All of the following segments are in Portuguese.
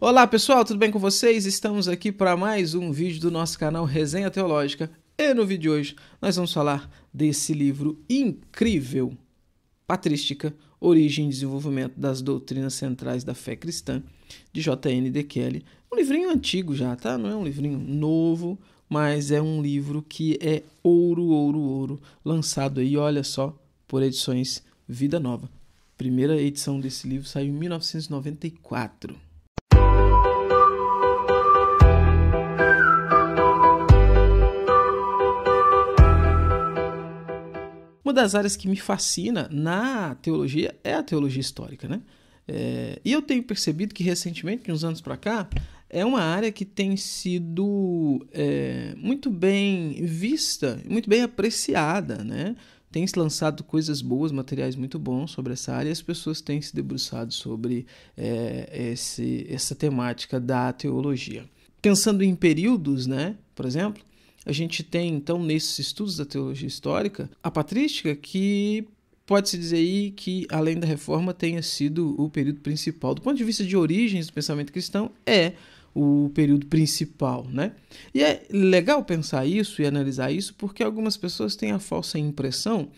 Olá pessoal, tudo bem com vocês? Estamos aqui para mais um vídeo do nosso canal Resenha Teológica e no vídeo de hoje nós vamos falar desse livro incrível, Patrística, Origem e Desenvolvimento das Doutrinas Centrais da Fé Cristã, de J.N. de Kelly. Um livrinho antigo já, tá? Não é um livrinho novo, mas é um livro que é ouro, ouro, ouro, lançado aí, olha só, por edições Vida Nova. Primeira edição desse livro saiu em 1994. Uma das áreas que me fascina na teologia é a teologia histórica, né? É, e eu tenho percebido que recentemente, de uns anos para cá, é uma área que tem sido é, muito bem vista, muito bem apreciada, né? Tem se lançado coisas boas, materiais muito bons sobre essa área, e as pessoas têm se debruçado sobre é, esse, essa temática da teologia. Pensando em períodos, né? Por exemplo, a gente tem, então, nesses estudos da teologia histórica, a patrística, que pode-se dizer aí que, além da reforma, tenha sido o período principal. Do ponto de vista de origens do pensamento cristão, é o período principal, né? E é legal pensar isso e analisar isso porque algumas pessoas têm a falsa impressão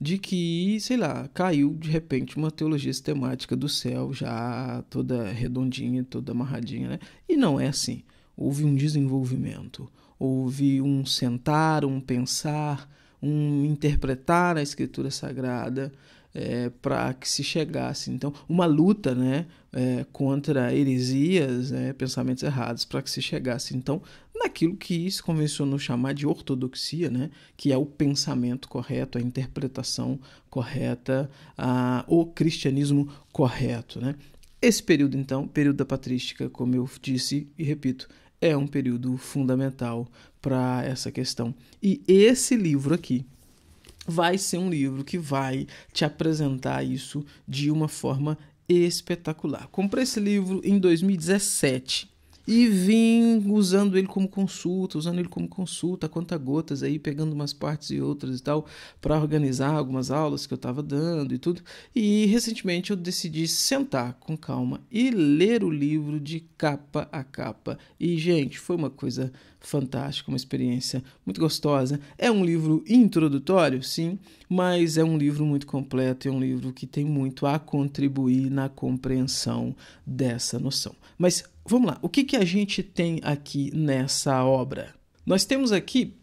de que, sei lá, caiu de repente uma teologia sistemática do céu já toda redondinha, toda amarradinha, né? E não é assim. Houve um desenvolvimento Houve um sentar, um pensar, um interpretar a Escritura Sagrada é, para que se chegasse. Então, uma luta né, é, contra heresias, né, pensamentos errados, para que se chegasse, então, naquilo que se convencionou chamar de ortodoxia, né, que é o pensamento correto, a interpretação correta, a, o cristianismo correto. Né? Esse período, então, período da patrística, como eu disse e repito, é um período fundamental para essa questão. E esse livro aqui vai ser um livro que vai te apresentar isso de uma forma espetacular. Comprei esse livro em 2017 e vim usando ele como consulta, usando ele como consulta, conta gotas aí, pegando umas partes e outras e tal, para organizar algumas aulas que eu estava dando e tudo. E recentemente eu decidi sentar com calma e ler o livro de capa a capa. E gente, foi uma coisa fantástica, uma experiência muito gostosa. É um livro introdutório, sim, mas é um livro muito completo, é um livro que tem muito a contribuir na compreensão dessa noção. Mas vamos lá, o que, que a gente tem aqui nessa obra? Nós temos aqui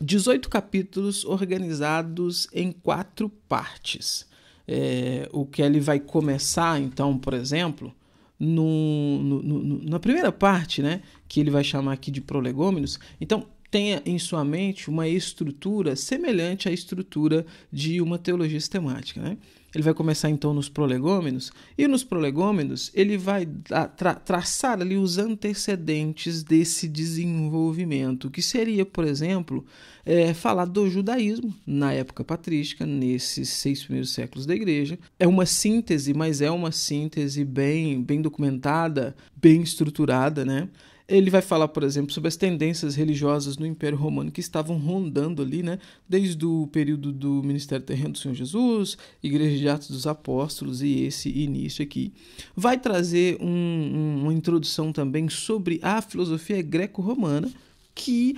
18 capítulos organizados em quatro partes. É, o Kelly vai começar, então, por exemplo, no, no, no, na primeira parte, né, que ele vai chamar aqui de prolegômenos. Então, tenha em sua mente uma estrutura semelhante à estrutura de uma teologia sistemática. Né? Ele vai começar então nos prolegômenos, e nos prolegômenos ele vai tra traçar ali os antecedentes desse desenvolvimento, que seria, por exemplo, é, falar do judaísmo na época patrística, nesses seis primeiros séculos da igreja. É uma síntese, mas é uma síntese bem, bem documentada, bem estruturada, né? Ele vai falar, por exemplo, sobre as tendências religiosas no Império Romano que estavam rondando ali, né, desde o período do Ministério Terreno do Senhor Jesus, Igreja de Atos dos Apóstolos e esse início aqui. Vai trazer um, uma introdução também sobre a filosofia greco-romana que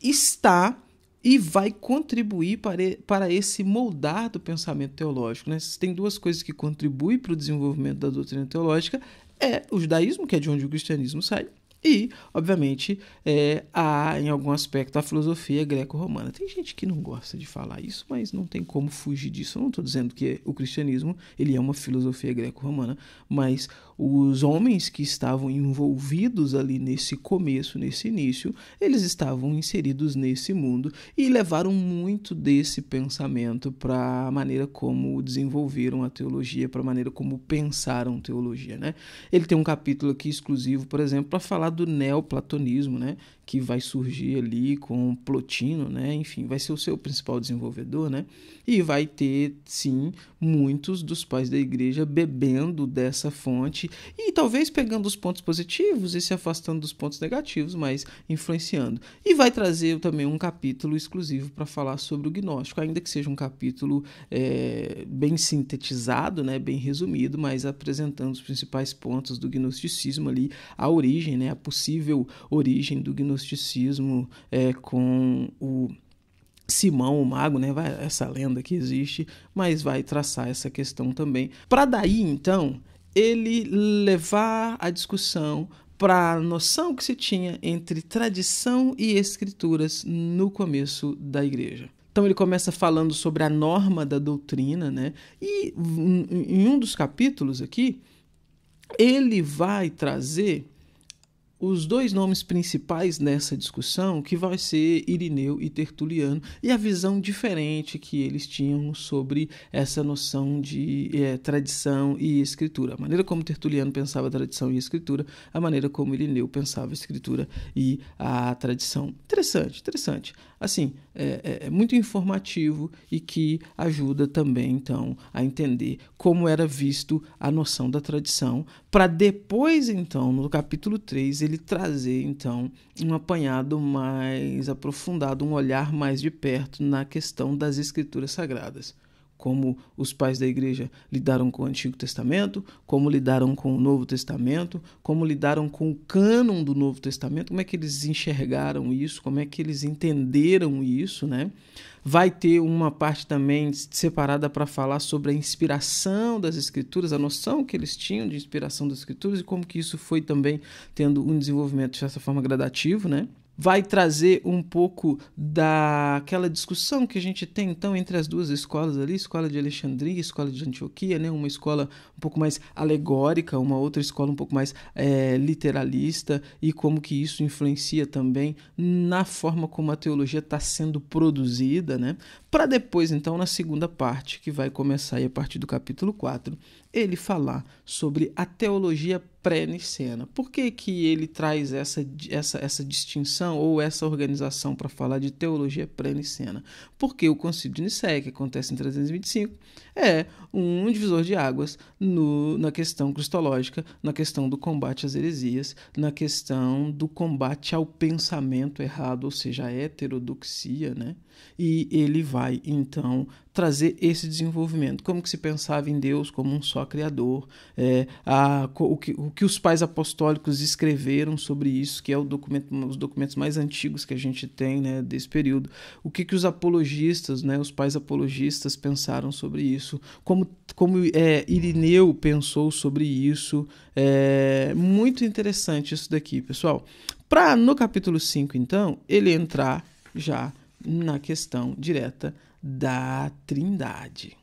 está e vai contribuir para, para esse moldar do pensamento teológico. Né? Tem duas coisas que contribuem para o desenvolvimento da doutrina teológica. É o judaísmo, que é de onde o cristianismo sai, e, obviamente, é, há em algum aspecto a filosofia greco-romana. Tem gente que não gosta de falar isso, mas não tem como fugir disso. Eu não estou dizendo que o cristianismo ele é uma filosofia greco-romana, mas os homens que estavam envolvidos ali nesse começo, nesse início, eles estavam inseridos nesse mundo e levaram muito desse pensamento para a maneira como desenvolveram a teologia, para a maneira como pensaram teologia. Né? Ele tem um capítulo aqui exclusivo, por exemplo, para falar chamado neoplatonismo, né? que vai surgir ali com o Plotino, né? Enfim, vai ser o seu principal desenvolvedor, né? E vai ter, sim, muitos dos pais da igreja bebendo dessa fonte e talvez pegando os pontos positivos e se afastando dos pontos negativos, mas influenciando. E vai trazer também um capítulo exclusivo para falar sobre o gnóstico, ainda que seja um capítulo é, bem sintetizado, né? Bem resumido, mas apresentando os principais pontos do gnosticismo ali, a origem, né? A possível origem do gnosticismo gnosticismo é, com o Simão, o mago, né? Vai, essa lenda que existe, mas vai traçar essa questão também. Para daí, então, ele levar a discussão para a noção que se tinha entre tradição e escrituras no começo da igreja. Então ele começa falando sobre a norma da doutrina, né? E em um dos capítulos aqui, ele vai trazer os dois nomes principais nessa discussão, que vai ser Irineu e Tertuliano, e a visão diferente que eles tinham sobre essa noção de é, tradição e escritura. A maneira como Tertuliano pensava a tradição e a escritura, a maneira como Irineu pensava a escritura e a tradição. Interessante, interessante. Assim, é, é, é muito informativo e que ajuda também, então, a entender como era visto a noção da tradição, para depois, então, no capítulo 3, ele trazer então um apanhado mais aprofundado, um olhar mais de perto na questão das escrituras sagradas como os pais da igreja lidaram com o Antigo Testamento, como lidaram com o Novo Testamento, como lidaram com o cânon do Novo Testamento, como é que eles enxergaram isso, como é que eles entenderam isso, né? Vai ter uma parte também separada para falar sobre a inspiração das escrituras, a noção que eles tinham de inspiração das escrituras e como que isso foi também tendo um desenvolvimento de certa forma gradativo, né? vai trazer um pouco daquela discussão que a gente tem então entre as duas escolas ali, escola de Alexandria, escola de Antioquia, né? Uma escola um pouco mais alegórica, uma outra escola um pouco mais é, literalista e como que isso influencia também na forma como a teologia está sendo produzida, né? Para depois então na segunda parte que vai começar aí a partir do capítulo 4 ele falar sobre a teologia pré-nicena. Por que, que ele traz essa, essa, essa distinção ou essa organização para falar de teologia pré-nicena? Porque o Concílio de Nicéia, que acontece em 325, é um divisor de águas no, na questão cristológica, na questão do combate às heresias, na questão do combate ao pensamento errado, ou seja, à heterodoxia, né? E ele vai, então, trazer esse desenvolvimento. Como que se pensava em Deus como um só Criador, é, a, o, que, o, que, os pais apostólicos escreveram sobre isso, que é o documento, um os documentos mais antigos que a gente tem né, desse período, o que, que os apologistas, né, os pais apologistas pensaram sobre isso, como, como é, Irineu pensou sobre isso. É muito interessante isso daqui, pessoal. Para no capítulo 5, então, ele entrar já na questão direta da Trindade.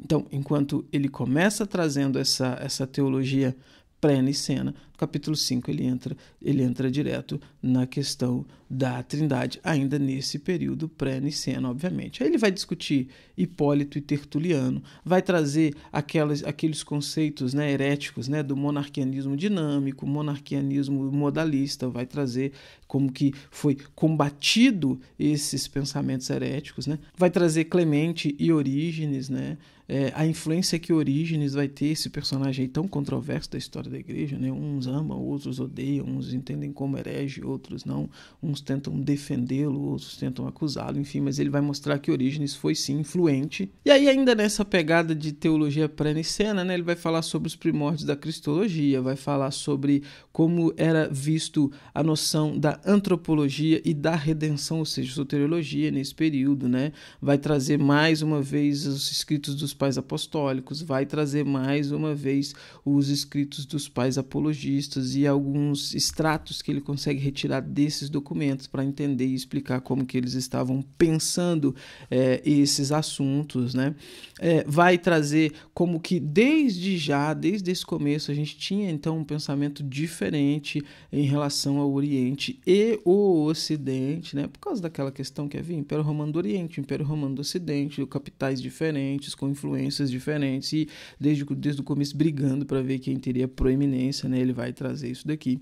Então, enquanto ele começa trazendo essa, essa teologia pré-nicena, capítulo 5 ele entra, ele entra direto na questão da Trindade, ainda nesse período pré-niceno, obviamente. Aí ele vai discutir Hipólito e Tertuliano, vai trazer aquelas, aqueles conceitos né, heréticos né, do monarquianismo dinâmico, monarquianismo modalista, vai trazer como que foi combatido esses pensamentos heréticos, né? vai trazer Clemente e Orígenes, né? É, a influência que Orígenes vai ter, esse personagem aí tão controverso da história da igreja, né? um Uns amam, outros odeiam, uns entendem como herege, outros não. Uns tentam defendê-lo, outros tentam acusá-lo, enfim, mas ele vai mostrar que Orígenes foi sim influente. E aí, ainda nessa pegada de teologia pré-nicena, né, ele vai falar sobre os primórdios da cristologia, vai falar sobre como era visto a noção da antropologia e da redenção, ou seja, soteriologia nesse período, né? Vai trazer mais uma vez os escritos dos pais apostólicos, vai trazer mais uma vez os escritos dos pais apologistas cientistas e alguns extratos que ele consegue retirar desses documentos para entender e explicar como que eles estavam pensando é, esses assuntos, né? É, vai trazer como que desde já, desde esse começo, a gente tinha então um pensamento diferente em relação ao Oriente e o Ocidente, né? Por causa daquela questão que havia é, Império Romano do Oriente, Império Romano do Ocidente, capitais diferentes, com influências diferentes e desde, desde o começo brigando para ver quem teria proeminência, né? Ele vai vai trazer isso daqui.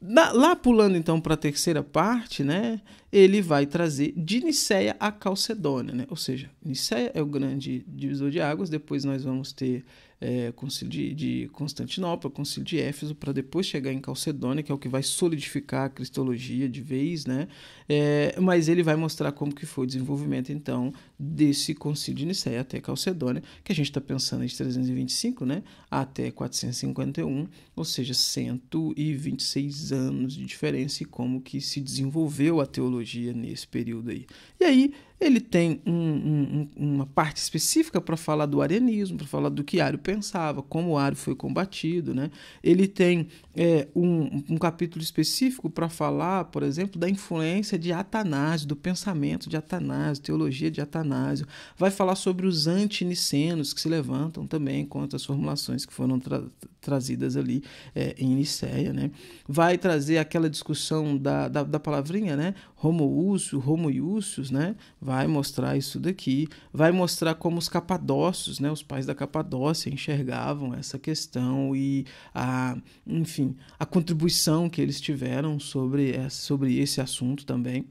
Lá pulando então para a terceira parte, né, ele vai trazer de Nicéia a Calcedônia, né? ou seja, Nicéia é o grande divisor de águas, depois nós vamos ter é, concílio de, de Constantinopla, concílio de Éfeso, para depois chegar em Calcedônia, que é o que vai solidificar a cristologia de vez, né? É, mas ele vai mostrar como que foi o desenvolvimento, então, desse concílio de Nicéia até Calcedônia, que a gente está pensando de 325, né? Até 451, ou seja, 126 anos de diferença e como que se desenvolveu a teologia nesse período aí. E aí, ele tem um, um, uma parte específica para falar do arianismo, para falar do que Ario pensava, como Ario foi combatido. Né? Ele tem é, um, um, capítulo específico para falar, por exemplo, da influência de Atanásio, do pensamento de Atanásio, teologia de Atanásio. Vai falar sobre os antinicenos que se levantam também contra as formulações que foram tra trazidas ali é, em Nicéia. Né? Vai trazer aquela discussão da, da, da palavrinha, né? Homo Usus, Homo Iusus, né? vai mostrar isso daqui, vai mostrar como os capadócios, né, os pais da Capadócia enxergavam essa questão e a, enfim, a contribuição que eles tiveram sobre, essa, é, sobre esse assunto também.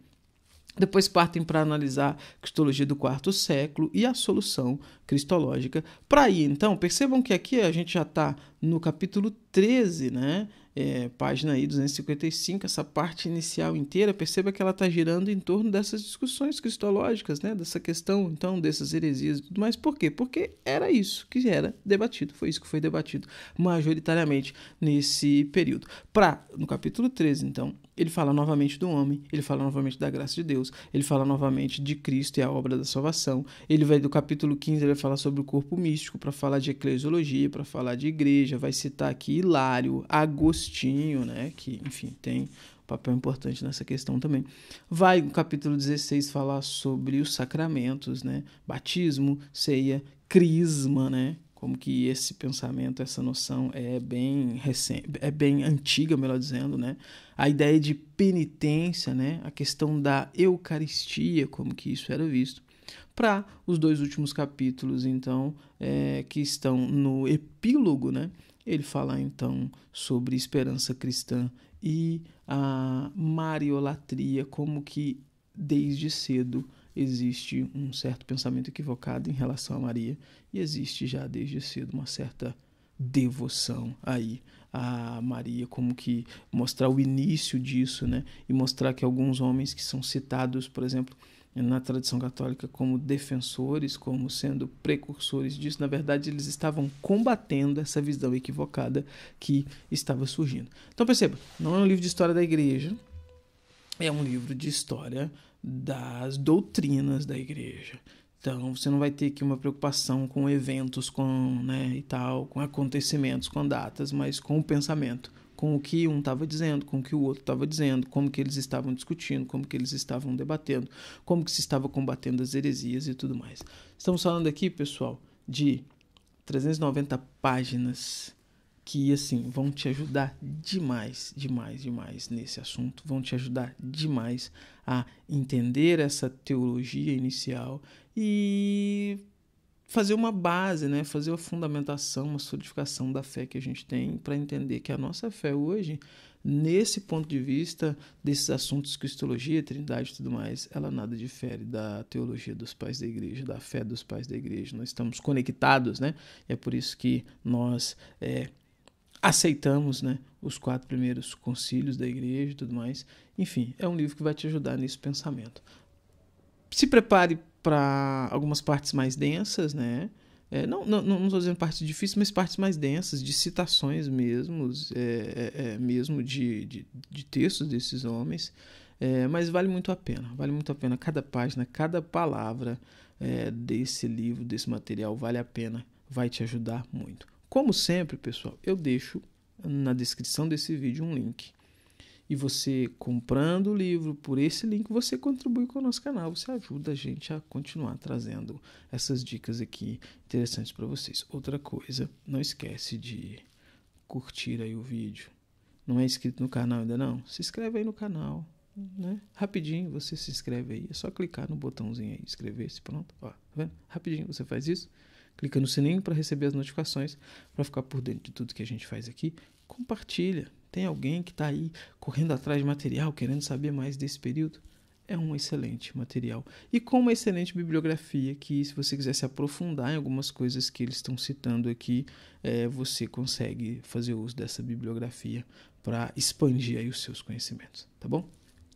Depois partem para analisar a cristologia do quarto século e a solução cristológica. Para aí, então, percebam que aqui a gente já está no capítulo 13, né? é, página aí 255, essa parte inicial inteira, perceba que ela está girando em torno dessas discussões cristológicas, né? dessa questão, então, dessas heresias e tudo mais. Por quê? Porque era isso que era debatido, foi isso que foi debatido majoritariamente nesse período. Para, no capítulo 13, então, ele fala novamente do homem, ele fala novamente da graça de Deus, ele fala novamente de Cristo e a obra da salvação. Ele vai do capítulo 15, ele vai falar sobre o corpo místico, para falar de eclesiologia, para falar de igreja, vai citar aqui Hilário, Agostinho, né, que, enfim, tem um papel importante nessa questão também. Vai no capítulo 16 falar sobre os sacramentos, né, batismo, ceia, crisma, né, como que esse pensamento, essa noção é bem recente, é bem antiga, melhor dizendo, né? A ideia de penitência, né? A questão da Eucaristia, como que isso era visto, para os dois últimos capítulos, então, é, que estão no epílogo, né? Ele fala então sobre esperança cristã e a mariolatria, como que desde cedo existe um certo pensamento equivocado em relação a Maria e existe já desde cedo uma certa devoção aí a Maria, como que mostrar o início disso, né? E mostrar que alguns homens que são citados, por exemplo, na tradição católica como defensores, como sendo precursores disso, na verdade eles estavam combatendo essa visão equivocada que estava surgindo. Então perceba, não é um livro de história da igreja, é um livro de história das doutrinas da igreja. Então, você não vai ter aqui uma preocupação com eventos, com, né, e tal, com acontecimentos, com datas, mas com o pensamento, com o que um estava dizendo, com o que o outro estava dizendo, como que eles estavam discutindo, como que eles estavam debatendo, como que se estava combatendo as heresias e tudo mais. Estamos falando aqui, pessoal, de 390 páginas que assim vão te ajudar demais, demais, demais nesse assunto, vão te ajudar demais a entender essa teologia inicial e fazer uma base, né, fazer uma fundamentação, uma solidificação da fé que a gente tem para entender que a nossa fé hoje, nesse ponto de vista desses assuntos cristologia, trindade e tudo mais, ela nada difere da teologia dos pais da igreja, da fé dos pais da igreja. Nós estamos conectados, né? é por isso que nós é, aceitamos né, os quatro primeiros concílios da igreja e tudo mais. Enfim, é um livro que vai te ajudar nesse pensamento. Se prepare para algumas partes mais densas, né? É, não estou não, não dizendo partes difíceis, mas partes mais densas, de citações mesmo, é, é, é mesmo de, de, de, textos desses homens. É, mas vale muito a pena, vale muito a pena. Cada página, cada palavra é, desse livro, desse material, vale a pena, vai te ajudar muito. Como sempre, pessoal, eu deixo na descrição desse vídeo um link. E você comprando o livro por esse link, você contribui com o nosso canal, você ajuda a gente a continuar trazendo essas dicas aqui interessantes para vocês. Outra coisa, não esquece de curtir aí o vídeo. Não é inscrito no canal ainda não? Se inscreve aí no canal, né? Rapidinho você se inscreve aí, é só clicar no botãozinho aí, inscrever-se, pronto. Ó, tá vendo? Rapidinho você faz isso clica no sininho para receber as notificações, para ficar por dentro de tudo que a gente faz aqui. Compartilha. Tem alguém que está aí correndo atrás de material, querendo saber mais desse período? É um excelente material. E com uma excelente bibliografia, que se você quiser se aprofundar em algumas coisas que eles estão citando aqui, é, você consegue fazer uso dessa bibliografia para expandir aí os seus conhecimentos, tá bom?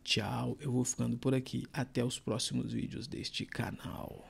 Tchau, eu vou ficando por aqui. Até os próximos vídeos deste canal.